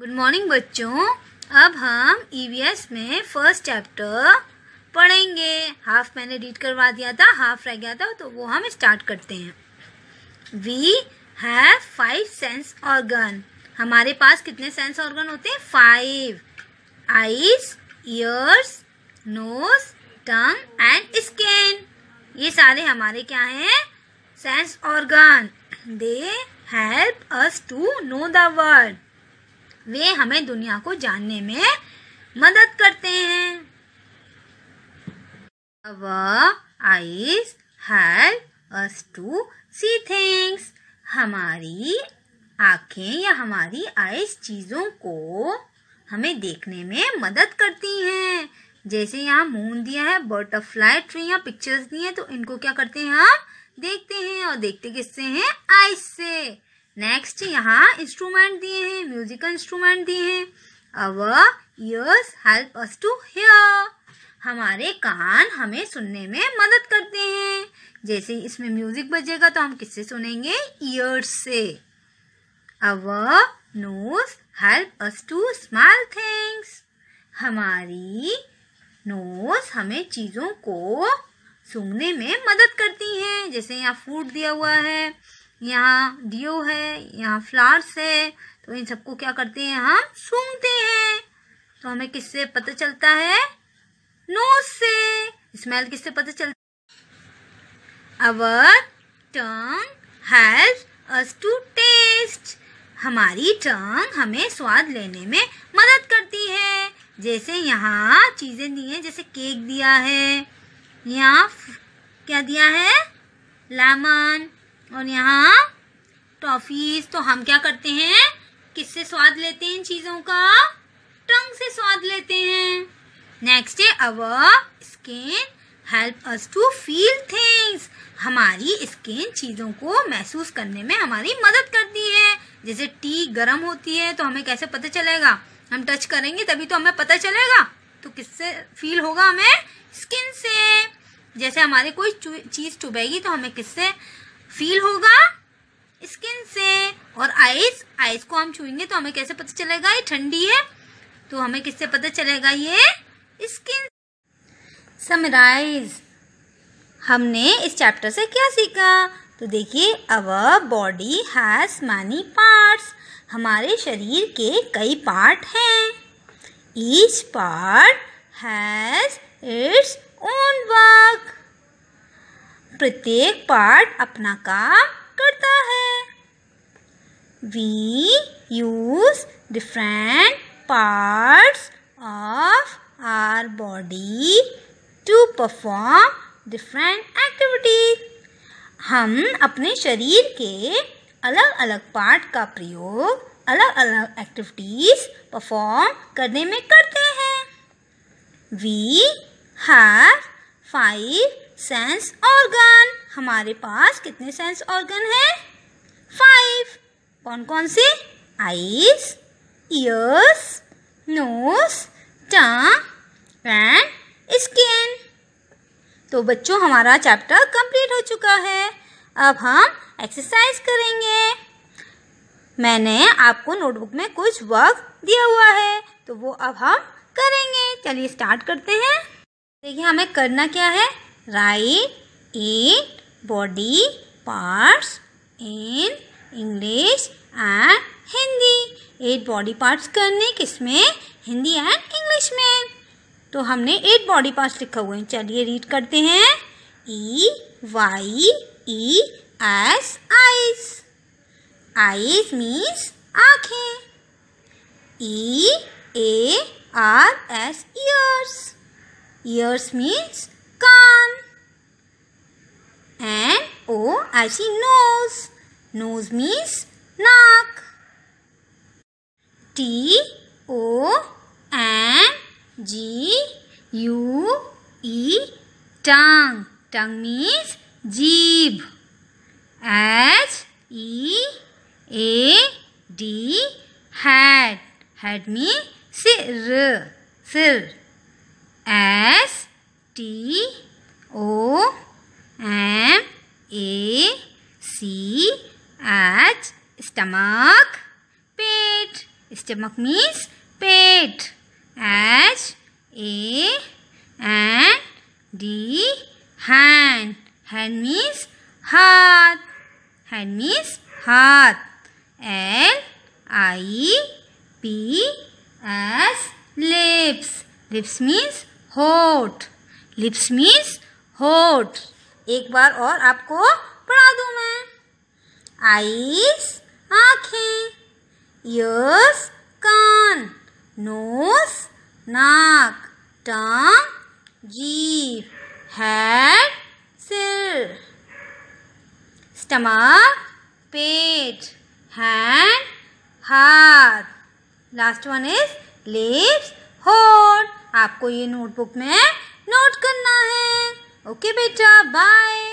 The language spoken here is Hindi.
गुड मॉर्निंग बच्चों अब हम ईवीएस e में फर्स्ट चैप्टर पढ़ेंगे हाफ मैंने रीड करवा दिया था हाफ रह गया था तो वो हम स्टार्ट करते हैं we have five sense organ हमारे पास कितने सेंस ऑर्गन होते हैं five eyes ears nose tongue and skin ये सारे हमारे क्या हैं sense organ they help us to know the world वे हमें दुनिया को जानने में मदद करते हैं आईज eyes हमारी आंखें या हमारी आईज चीजों को हमें देखने में मदद करती हैं जैसे यहाँ मून दिया है बटरफ्लाई ट्री या पिक्चर्स दिए हैं तो इनको क्या करते हैं हम देखते हैं और देखते किससे हैं आइस से नेक्स्ट यहाँ इंस्ट्रूमेंट दिए हैं म्यूजिकल इंस्ट्रूमेंट दिए हैं our ears help us to hear हमारे कान हमें सुनने में मदद करते हैं जैसे इसमें म्यूजिक बजेगा तो हम किससे सुनेंगे ईयर्स से our nose help us to smell things हमारी नोज हमें चीज़ों को सूंघने में मदद करती हैं जैसे यहाँ फूड दिया हुआ है यहाँ ड्यू है यहाँ फ्लावर्स है तो इन सबको क्या करते हैं हम सूंघते हैं तो हमें किससे पता चलता है नोज से स्मेल किससे पता चलता our tongue has us to taste हमारी टंग हमें स्वाद लेने में मदद करती है जैसे यहाँ चीज़ें दी हैं जैसे केक दिया है यहाँ क्या दिया है लेमन और यहाँ टॉफीज तो हम क्या करते हैं किससे स्वाद लेते हैं इन चीज़ों का टंग से स्वाद लेते हैं नेक्स्ट है our skin help us to feel things हमारी स्किन चीज़ों को महसूस करने में हमारी मदद करती है जैसे टी गर्म होती है तो हमें कैसे पता चलेगा हम टच करेंगे तभी तो हमें पता चलेगा तो किससे फील होगा हमें स्किन से जैसे हमारे कोई चीज़ चुभेगी तो हमें किससे फील होगा स्किन से और आइस आइस को हम छूएंगे तो हमें कैसे पता चलेगा ये ठंडी है तो हमें किससे पता चलेगा ये स्किन समराइज हमने इस चैप्टर से क्या सीखा तो देखिए our body has many parts हमारे शरीर के कई पार्ट हैं each part has its own work प्रत्येक पार्ट अपना काम करता है we use different parts of our body to perform different activities हम अपने शरीर के अलग अलग पार्ट का प्रयोग अलग अलग एक्टिविटीज परफॉर्म करने में करते हैं we have five sense organ हमारे पास कितने सेंस ऑर्गन है फाइव कौन कौन से eyes ears nose tongue and skin तो बच्चों हमारा चैप्टर कंप्लीट हो चुका है अब हम एक्सरसाइज करेंगे मैंने आपको नोटबुक में कुछ वर्क दिया हुआ है तो वो अब हम करेंगे चलिए स्टार्ट करते हैं देखिए हमें करना क्या है write eight body parts in English and Hindi eight body parts करने किसमें हिंदी एंड इंग्लिश में तो हमने एट बॉडी पार्ट्स लिखा हुए हैं चलिए रीड करते हैं E Y E S eyes eyes means आँखें E A R S ears ears means And O oh, I see nose. Nose means knock. T O N G U E tongue. Tongue means jib. H E A D hat. Hat means sir. Sir. S T O M A C H stomach pet stomach means pet H A and D hand hand means heart hand means heart L I P S lips lips means hot lips means hot एक बार और आपको पढ़ा दूं मैं आईस आंखें यस कान नोस नाक टांग जीभ हेड सिर स्टमक पेट हैंड हाथ लास्ट वन इज लिप्स होठ आपको ये नोटबुक में ओके बेटा बाय